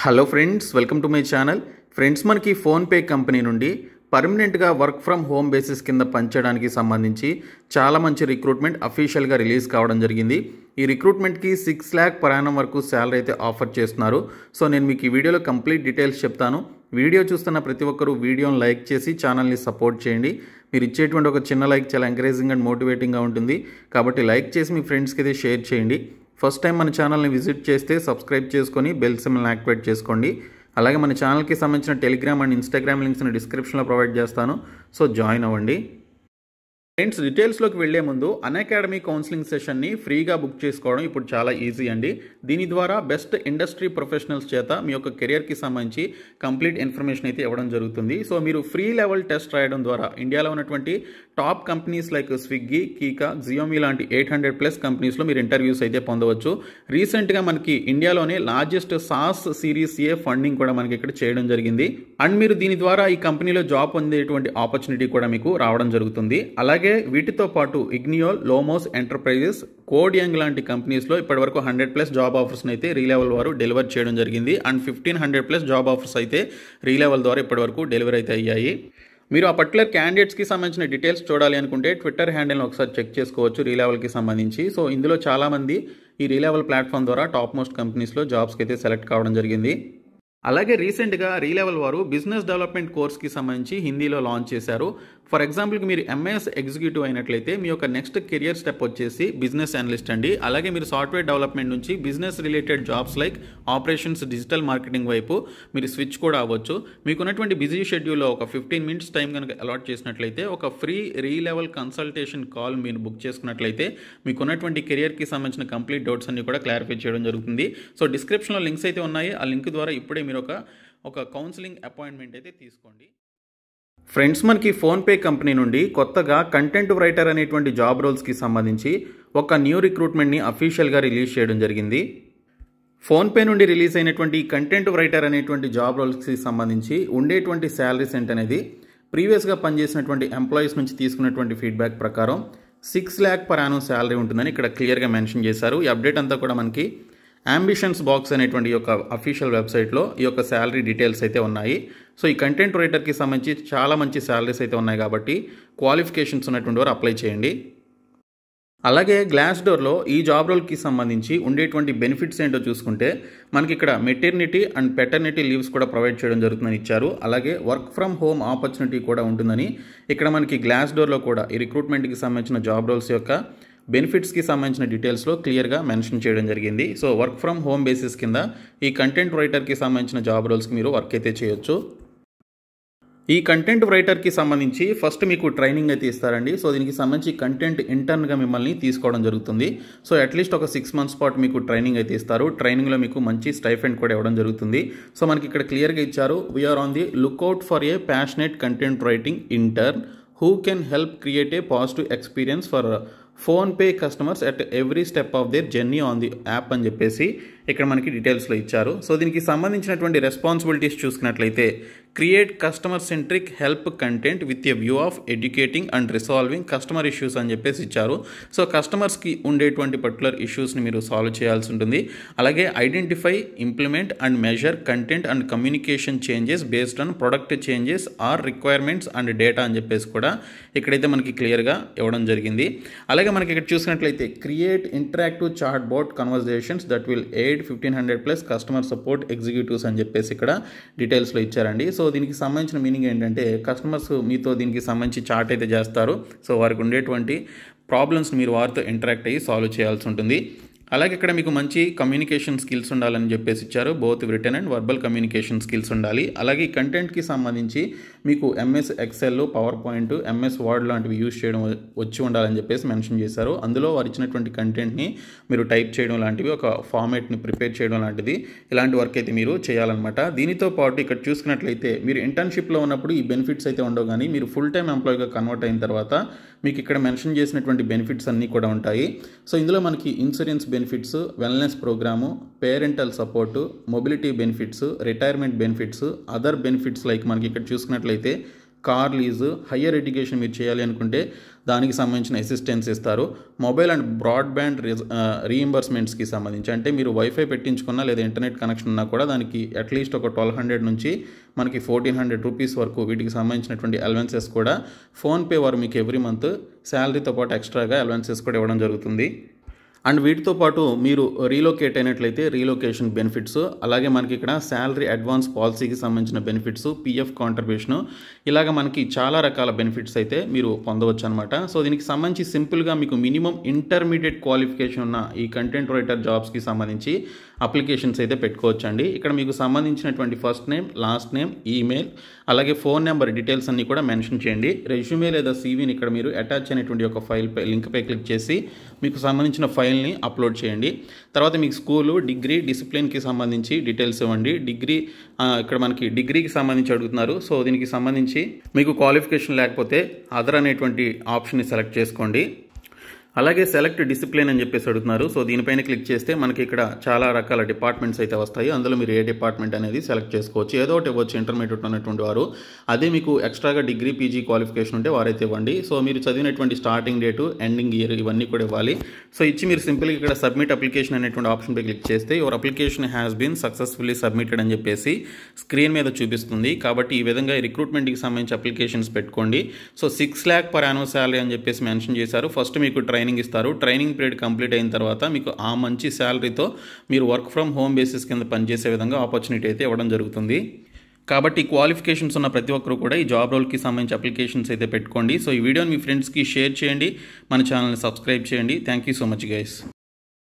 hello friends welcome to my channel friends మనకి PhonePe company నుండి పర్మనెంట్గా వర్క్ ఫ్రమ్ హోమ్ బేసిస్ కింద పంచడానికి సంబంధించి చాలా మంచి రిక్రూట్మెంట్ అఫీషియల్గా రిలీజ్ కావడం జరిగింది ఈ రిక్రూట్మెంట్కి సిక్స్ ల్యాక్ ప్రయాణం వరకు శాలరీ అయితే ఆఫర్ చేస్తున్నారు సో నేను మీకు ఈ వీడియోలో కంప్లీట్ డీటెయిల్స్ చెప్తాను వీడియో చూస్తున్న ప్రతి ఒక్కరూ వీడియోని లైక్ చేసి ఛానల్ని సపోర్ట్ చేయండి మీరు ఇచ్చేటువంటి ఒక చిన్న లైక్ చాలా ఎంకరేజింగ్ అండ్ మోటివేటింగ్గా ఉంటుంది కాబట్టి లైక్ చేసి మీ ఫ్రెండ్స్కి అయితే షేర్ చేయండి ఫస్ట్ టైం మన ఛానల్ని విజిట్ చేస్తే సబ్స్క్రైబ్ చేసుకొని బెల్ సిమ్ని యాక్టివేట్ చేసుకోండి అలాగే మన ఛానల్కి సంబంధించిన టెలిగ్రామ్ అండ్ ఇన్స్టాగ్రామ్ లింక్స్ని డిస్క్రిప్షన్లో ప్రొవైడ్ చేస్తాను సో జాయిన్ అవ్వండి ఫ్రెండ్స్ డీటెయిల్స్లోకి వెళ్లే ముందు అన్అకాడమీ కౌన్సిలింగ్ సెషన్ని ఫ్రీగా బుక్ చేసుకోవడం ఇప్పుడు చాలా ఈజీ అండి దీని ద్వారా బెస్ట్ ఇండస్ట్రీ ప్రొఫెషనల్స్ చేత మీ యొక్క కెరియర్కి సంబంధించి కంప్లీట్ ఇన్ఫర్మేషన్ అయితే ఇవ్వడం జరుగుతుంది సో మీరు ఫ్రీ లెవెల్ టెస్ట్ రాయడం ద్వారా ఇండియాలో ఉన్నటువంటి టాప్ కంపెనీస్ లైక్ స్విగ్గీ కీకా జియోమీ లాంటి ఎయిట్ హండ్రెడ్ ప్లస్ కంపెనీస్లో మీరు ఇంటర్వ్యూస్ అయితే పొందవచ్చు రీసెంట్గా మనకి ఇండియాలోనే largest SaaS series A funding కూడా మనకి ఇక్కడ చేయడం జరిగింది అండ్ మీరు దీని ద్వారా ఈ కంపెనీలో జాబ్ పొందేటువంటి ఆపర్చునిటీ కూడా మీకు రావడం జరుగుతుంది అలాగే అలాగే వీటితో పాటు ఇగ్నియోల్ లోమోస్ ఎంటర్ప్రైజెస్ కోడియంగ్ లాంటి కంపెనీస్లో ఇప్పటివరకు హండ్రెడ్ ప్లస్ జాబ్ ఆఫర్స్ని అయితే రీలెవెల్ వారు డెలివర్ చేయడం జరిగింది and fifteen hundred plus job offers అయితే రీలెవెల్ ద్వారా ఇప్పటివరకు డెలివరీ అయితే అయ్యాయి మీరు ఆ పర్టికులర్ క్యాండిడేట్స్కి సంబంధించిన డీటెయిల్స్ చూడాలి అనుకుంటే ట్విట్టర్ హ్యాండిల్ని ఒకసారి చెక్ చేసుకోవచ్చు రీలెవెల్కి సంబంధించి సో ఇందులో చాలామంది ఈ రీలెవెల్ ప్లాట్ఫామ్ ద్వారా టాప్ మోస్ట్ కంపెనీస్లో జాబ్స్కి అయితే సెలెక్ట్ కావడం జరిగింది అలాగే రీసెంట్గా రీలెవెల్ వారు బిజినెస్ డెవలప్మెంట్ కోర్స్కి సంబంధించి హిందీలో లాంచ్ చేశారు ఫర్ ఎగ్జాంపుల్కి మీరు ఎంఎస్ ఎగ్జిక్యూటివ్ అయినట్లయితే మీ యొక్క నెక్స్ట్ కెరియర్ స్టెప్ వచ్చేసి బిజినెస్ అనలిస్ట్ అండి అలాగే మీరు సాఫ్ట్వేర్ డెవలప్మెంట్ నుంచి business related jobs like operations digital marketing వైపు మీరు స్విచ్ కూడా అవ్వచ్చు మీకున్నటువంటి బిజీ షెడ్యూల్లో ఒక ఫిఫ్టీన్ మినిట్స్ టైం కనుక అలాట్ చేసినట్లయితే ఒక free Relevel consultation call మీరు బుక్ చేసుకున్నట్లయితే మీకున్నటువంటి కెరియర్కి సంబంధించిన కంప్లీట్ డౌట్స్ అన్ని కూడా క్లారిఫై చేయడం జరుగుతుంది సో డిస్క్రిప్షన్లో లింక్స్ అయితే ఉన్నాయి ఆ లింక్ ద్వారా ఇప్పుడే మీరు ఒక ఒక కౌన్సిలింగ్ అపాయింట్మెంట్ అయితే తీసుకోండి ఫ్రెండ్స్ మనకి ఫోన్పే కంపెనీ నుండి కొత్తగా కంటెంట్ రైటర్ అనేటువంటి జాబ్ రోల్స్కి సంబంధించి ఒక న్యూ రిక్రూట్మెంట్ని అఫీషియల్గా రిలీజ్ చేయడం జరిగింది ఫోన్పే నుండి రిలీజ్ అయినటువంటి కంటెంట్ రైటర్ అనేటువంటి జాబ్ రోల్స్కి సంబంధించి ఉండేటువంటి శాలరీ ఏంటనేది ప్రీవియస్గా పనిచేసినటువంటి ఎంప్లాయీస్ నుంచి తీసుకున్నటువంటి ఫీడ్బ్యాక్ ప్రకారం six lakh per annum salary ఉంటుందని ఇక్కడ క్లియర్గా మెన్షన్ చేశారు ఈ అప్డేట్ అంతా కూడా మనకి అంబిషన్స్ బాక్స్ అనేటువంటి యొక్క అఫీషియల్ వెబ్సైట్లో ఈ యొక్క శాలరీ డీటెయిల్స్ అయితే ఉన్నాయి సో ఈ కంటెంట్ రైటర్కి సంబంధించి చాలా మంచి శాలరీస్ అయితే ఉన్నాయి కాబట్టి క్వాలిఫికేషన్స్ ఉన్నటువంటి వారు అప్లై చేయండి అలాగే గ్లాస్ డోర్లో ఈ జాబ్ రోల్కి సంబంధించి ఉండేటువంటి బెనిఫిట్స్ ఏంటో చూసుకుంటే మనకి ఇక్కడ మెటర్నిటీ అండ్ పెటర్నిటీ లీవ్స్ కూడా ప్రొవైడ్ చేయడం జరుగుతుందని ఇచ్చారు అలాగే వర్క్ ఫ్రమ్ హోమ్ ఆపర్చునిటీ కూడా ఉంటుందని ఇక్కడ మనకి గ్లాస్ డోర్లో కూడా ఈ రిక్రూట్మెంట్కి సంబంధించిన జాబ్ రోల్స్ యొక్క బెనిఫిట్స్కి సంబంధించిన డీటెయిల్స్లో క్లియర్గా మెన్షన్ చేయడం జరిగింది so work from home basis కింద ఈ కంటెంట్ రైటర్కి సంబంధించిన జాబ్ రోల్స్కి మీరు వర్క్ అయితే చేయొచ్చు ఈ కంటెంట్ రైటర్కి సంబంధించి ఫస్ట్ మీకు ట్రైనింగ్ అయితే ఇస్తారండి సో దీనికి సంబంధించి కంటెంట్ ఇంటర్న్గా మిమ్మల్ని తీసుకోవడం జరుగుతుంది సో అట్లీస్ట్ ఒక సిక్స్ మంత్స్ పాటు మీకు ట్రైనింగ్ అయితే ఇస్తారు ట్రైనింగ్లో మీకు మంచి స్టైఫెండ్ కూడా ఇవ్వడం జరుగుతుంది సో మనకి ఇక్కడ క్లియర్గా ఇచ్చారు we're on the lookout for a passionate content writing intern who can help create a positive experience for PhonePe customers at every step of their journey on the app అని చెప్పేసి ఇక్కడ మనకి డీటెయిల్స్లో ఇచ్చారు సో దీనికి సంబంధించినటువంటి రెస్పాన్సిబిలిటీస్ చూసుకున్నట్లయితే create customer centric help content with a view of educating and resolving customer issues అని చెప్పేసి ఇచ్చారు సో కస్టమర్స్కి ఉండేటువంటి పర్టికులర్ ఇష్యూస్ని మీరు సాల్వ్ చేయాల్సి ఉంటుంది అలాగే identify implement and measure content and communication changes based on product changes or requirements and data అని చెప్పేసి కూడా ఇక్కడైతే మనకి క్లియర్గా ఇవ్వడం జరిగింది అలాగే మనకి ఇక్కడ చూసినట్లయితే create interactive chart board conversations that will aid fifteen hundred plus customer support executives అని చెప్పేసి ఇక్కడ డీటెయిల్స్లో ఇచ్చారండి సో దీనికి సంబంధించిన మీనింగ్ ఏంటంటే కస్టమర్స్ మీతో దీనికి సంబంధించి చాట్ అయితే చేస్తారు సో వారికి ఉండేటువంటి ప్రాబ్లమ్స్ మీరు వారితో ఇంటరాక్ట్ అయ్యి సాల్వ్ చేయాల్సి ఉంటుంది అలాగే ఇక్కడ మీకు మంచి కమ్యూనికేషన్ స్కిల్స్ ఉండాలని చెప్పేసి ఇచ్చారు both written and verbal communication skills ఉండాలి అలాగే ఈ కంటెంట్కి సంబంధించి మీకు MS Excel PowerPoint MS Word లాంటివి యూజ్ చేయడం వచ్చి ఉండాలని చెప్పేసి మెన్షన్ చేశారు అందులో వారు ఇచ్చినటువంటి కంటెంట్ని మీరు టైప్ చేయడం లాంటివి ఒక ఫార్మేట్ని ప్రిపేర్ చేయడం లాంటిది ఇలాంటి వర్క్ అయితే మీరు చేయాలన్నమాట దీనితో పాటు ఇక్కడ చూసుకున్నట్లయితే మీరు ఇంటర్న్షిప్లో ఉన్నప్పుడు ఈ బెనిఫిట్స్ అయితే ఉండవు కానీ మీరు ఫుల్ టైం ఎంప్లాయీగా కన్వర్ట్ అయిన తర్వాత మీకు ఇక్కడ మెన్షన్ చేసినటువంటి బెనిఫిట్స్ అన్నీ కూడా ఉంటాయి సో ఇందులో మనకి insurance benefits wellness programme parental support mobility benefits retirement benefits other benefits like మనకి ఇక్కడ చూసుకున్నట్లయితే కార్ లీజు హయ్యర్ ఎడ్యుకేషన్ మీరు చేయాలి అనుకుంటే దానికి సంబంధించిన అసిస్టెన్స్ ఇస్తారు మొబైల్ అండ్ బ్రాడ్బ్యాండ్ రీఇంబర్స్మెంట్స్కి సంబంధించి అంటే మీరు వైఫై పెట్టించుకున్నా లేదా ఇంటర్నెట్ కనెక్షన్ ఉన్నా కూడా దానికి అట్లీస్ట్ ఒక ట్వెల్వ్ హండ్రెడ్ నుంచి మనకి ఫోర్టీన్ హండ్రెడ్ రూపీస్ వరకు వీటికి సంబంధించినటువంటి అలవెన్సెస్ కూడా ఫోన్పే వారు మీకు ఎవ్రీ మంత్ శాలరీతో పాటు ఎక్స్ట్రాగా అలవెన్సెస్ కూడా ఇవ్వడం జరుగుతుంది అండ్ వీటితో పాటు మీరు రీలోకేట్ అయినట్లయితే రీలొకేషన్ బెనిఫిట్స్ అలాగే మనకి ఇక్కడ శాలరీ అడ్వాన్స్ పాలసీకి సంబంధించిన బెనిఫిట్స్ పీఎఫ్ కాంట్రిబ్యూషను ఇలాగ మనకి చాలా రకాల బెనిఫిట్స్ అయితే మీరు పొందవచ్చు అనమాట సో దీనికి సంబంధించి సింపుల్గా మీకు మినిమం ఇంటర్మీడియట్ క్వాలిఫికేషన్ ఉన్న ఈ కంటెంట్ రైటర్ జాబ్స్కి సంబంధించి అప్లికేషన్స్ అయితే పెట్టుకోవచ్చండి ఇక్కడ మీకు సంబంధించినటువంటి first name last name email అలాగే ఫోన్ నెంబర్ డీటెయిల్స్ అన్నీ కూడా మెన్షన్ చేయండి రెజ్యూమే లేదా సీవీని ఇక్కడ మీరు అటాచ్ అయినటువంటి ఒక ఫైల్ లింక్పై క్లిక్ చేసి మీకు సంబంధించిన ఫైల్ ఫైల్ని అప్లోడ్ చేయండి తర్వాత మీకు స్కూలు డిగ్రీ డిసిప్లిన్కి సంబంధించి డీటెయిల్స్ ఇవ్వండి డిగ్రీ ఇక్కడ మనకి డిగ్రీకి సంబంధించి అడుగుతున్నారు సో దీనికి సంబంధించి మీకు క్వాలిఫికేషన్ లేకపోతే అదర్ అనేటువంటి ఆప్షన్ని సెలెక్ట్ చేసుకోండి అలాగే సెలెక్ట్ డిసిప్లిన్ అని చెప్పేసి అడుగుతున్నారు సో దీనిపైన క్లిక్ చేస్తే మనకి ఇక్కడ చాలా రకాల డిపార్ట్మెంట్స్ అయితే వస్తాయి అందులో మీరు ఏ డిపార్ట్మెంట్ అనేది సెలెక్ట్ చేసుకోవచ్చు ఏదో ఒకటి ఇవ్వచ్చు ఇంటర్మీడియట్ ఉన్నటువంటి వారు అదే మీకు ఎక్స్ట్రాగా డిగ్రీ పీజీ క్వాలిఫికేషన్ ఉంటే వారైతే ఇవ్వండి సో మీరు చదివినటువంటి స్టార్టింగ్ డేటు ఎండింగ్ ఇయర్ ఇవన్నీ కూడా ఇవ్వాలి సో ఇచ్చి మీరు సింపుల్గా ఇక్కడ సబ్మిట్ అప్లికేషన్ అనేటువంటి ఆప్షన్పై క్లిక్ చేస్తే your application has been successfully submitted అని చెప్పేసి స్క్రీన్ మీద చూపిస్తుంది కాబట్టి ఈ విధంగా రిక్రూట్మెంట్కి సంబంధించి అప్లికేషన్స్ పెట్టుకోండి so six lakh per annum salary అని చెప్పేసి మెన్షన్ చేశారు ఫస్ట్ మీకు ట్రై ట్రైనింగ్ ఇస్తారు ట్రైనింగ్ పీరియడ్ కంప్లీట్ అయిన తర్వాత మీకు ఆ మంచి శాలరీతో మీరు వర్క్ ఫ్రమ్ హోమ్ బేసిస్ కింద పనిచేసే విధంగా ఆపర్చునిటీ అయితే ఇవ్వడం జరుగుతుంది కాబట్టి క్వాలిఫికేషన్స్ ఉన్న ప్రతి ఒక్కరు కూడా ఈ జాబ్ రోల్కి సంబంధించి అప్లికేషన్స్ అయితే పెట్టుకోండి సో ఈ వీడియోని మీ ఫ్రెండ్స్కి షేర్ చేయండి మన ఛానల్ని సబ్స్క్రైబ్ చేయండి thank you so much guys